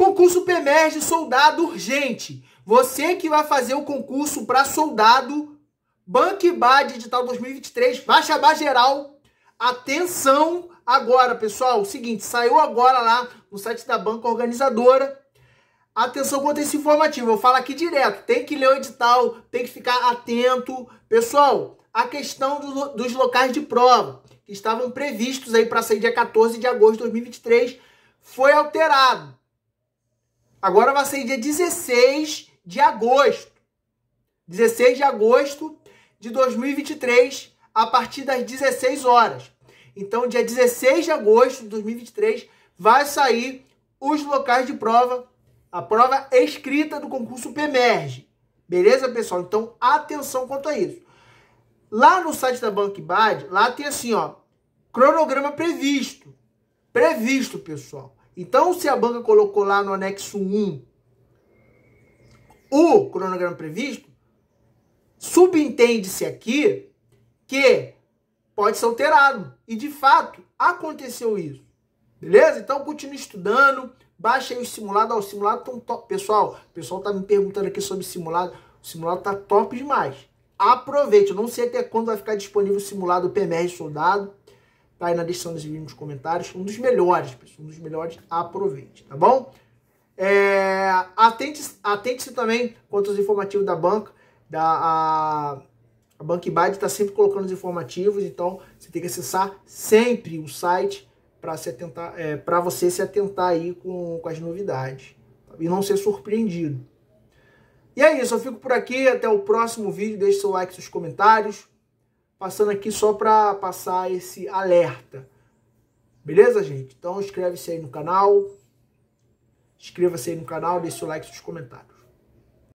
Concurso PEMERG Soldado Urgente. Você que vai fazer o concurso para soldado, Bad Digital 2023, baixa bar geral. Atenção agora, pessoal. O seguinte, saiu agora lá no site da banca organizadora. Atenção quanto a esse informativo, eu falo aqui direto. Tem que ler o edital, tem que ficar atento. Pessoal, a questão do, dos locais de prova, que estavam previstos aí para sair dia 14 de agosto de 2023, foi alterado. Agora vai ser dia 16 de agosto. 16 de agosto de 2023, a partir das 16 horas. Então, dia 16 de agosto de 2023, vai sair os locais de prova, a prova escrita do concurso PEMERGE. Beleza, pessoal? Então, atenção quanto a isso. Lá no site da Bankbad, lá tem assim, ó, cronograma previsto. Previsto, pessoal. Então, se a banca colocou lá no anexo 1 o cronograma previsto, subentende-se aqui que pode ser alterado. E de fato, aconteceu isso. Beleza? Então, continue estudando, baixa aí o simulado. Ah, o simulado tá um top. Pessoal, o pessoal tá me perguntando aqui sobre simulado. O simulado tá top demais. Aproveite. Eu não sei até quando vai ficar disponível o simulado PMR Soldado Tá aí na descrição desse vídeo nos comentários. Um dos melhores, pessoal. Um dos melhores. Aproveite, tá bom? É, Atente-se atente também quanto aos informativos da banca. Da, a, a BankBite está sempre colocando os informativos, então você tem que acessar sempre o site para se atentar, é, para você se atentar aí com, com as novidades tá? e não ser surpreendido. E é isso, eu fico por aqui, até o próximo vídeo, deixe seu like, seus comentários passando aqui só para passar esse alerta. Beleza, gente? Então inscreve-se aí no canal. Inscreva-se aí no canal, deixe seu like e seus comentários.